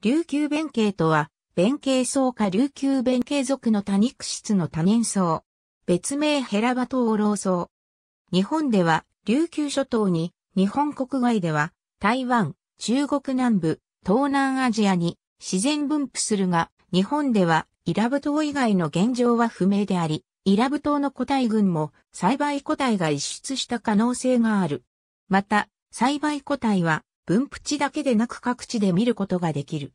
琉球弁慶とは、弁慶草か琉球弁慶族の多肉質の多年草。別名ヘラバトオロウ草。日本では、琉球諸島に、日本国外では、台湾、中国南部、東南アジアに自然分布するが、日本では、イラブ島以外の現状は不明であり、イラブ島の個体群も栽培個体が逸出した可能性がある。また、栽培個体は分布地だけでなく各地で見ることができる。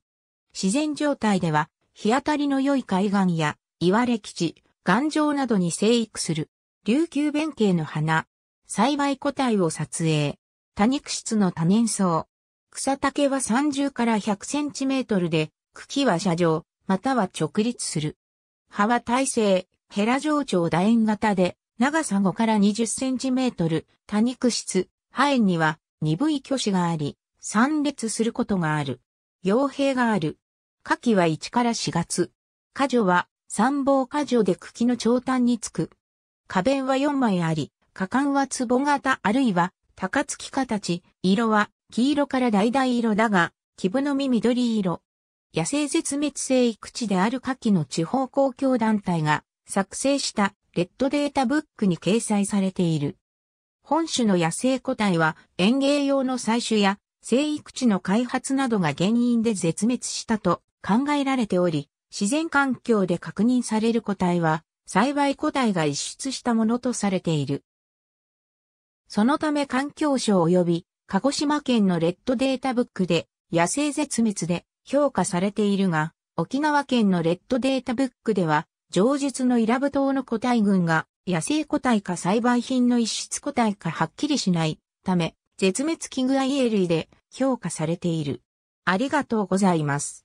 自然状態では、日当たりの良い海岸や、岩歴地、岩上などに生育する、琉球弁慶の花、栽培個体を撮影、多肉質の多年草。草丈は30から100センチメートルで、茎は斜状、または直立する。葉は耐性、ヘラ状長楕円型で、長さ5から20センチメートル、多肉質、葉縁には鈍い巨子があり、参列することがある。傭兵がある。夏季は1から4月。果樹は参謀果樹で茎の長短につく。花弁は4枚あり、果敢は壺型あるいは高月形、色は黄色から橙色だが、木部の実緑色。野生絶滅性育地である夏季の地方公共団体が作成したレッドデータブックに掲載されている。本種の野生個体は園芸用の採取や生育地の開発などが原因で絶滅したと考えられており、自然環境で確認される個体は、栽培個体が逸出したものとされている。そのため環境省及び鹿児島県のレッドデータブックで野生絶滅で評価されているが、沖縄県のレッドデータブックでは、上述のイラブ島の個体群が野生個体か栽培品の一出個体かはっきりしないため、絶滅危惧エ鋭類で評価されている。ありがとうございます。